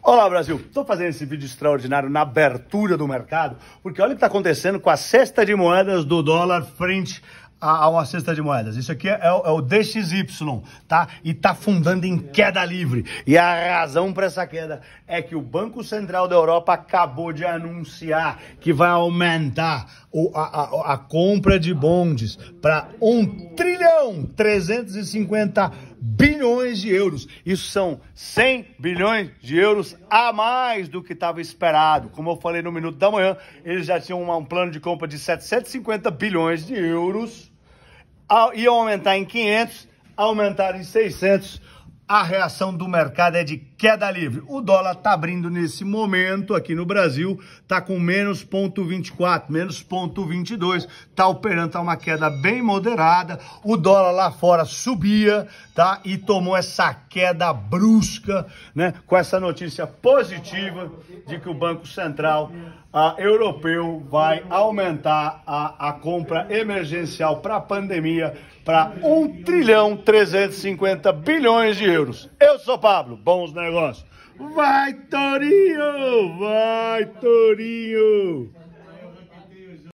Olá, Brasil! Estou fazendo esse vídeo extraordinário na abertura do mercado, porque olha o que está acontecendo com a cesta de moedas do dólar frente a, uma cesta de moedas. Isso aqui é, é o é DXY, tá? E tá fundando em queda livre. E a razão para essa queda é que o Banco Central da Europa acabou de anunciar que vai aumentar a, a, a compra de bondes para 1 trilhão 350 bilhões de euros. Isso são 100 bilhões de euros a mais do que estava esperado. Como eu falei no minuto da manhã, eles já tinham uma, um plano de compra de 750 bilhões de euros, iam aumentar em 500, aumentar em 600. A reação do mercado é de queda livre. O dólar está abrindo nesse momento aqui no Brasil, está com menos 0,24, menos 0,22, está operando, tá uma queda bem moderada. O dólar lá fora subia, tá? E tomou essa queda brusca, né? Com essa notícia positiva de que o Banco Central a, Europeu vai aumentar a, a compra emergencial para a pandemia para 1 trilhão 350 bilhões de euros. Eu sou Pablo, bons negócios negócio. Vai, Torinho! Vai, Torinho!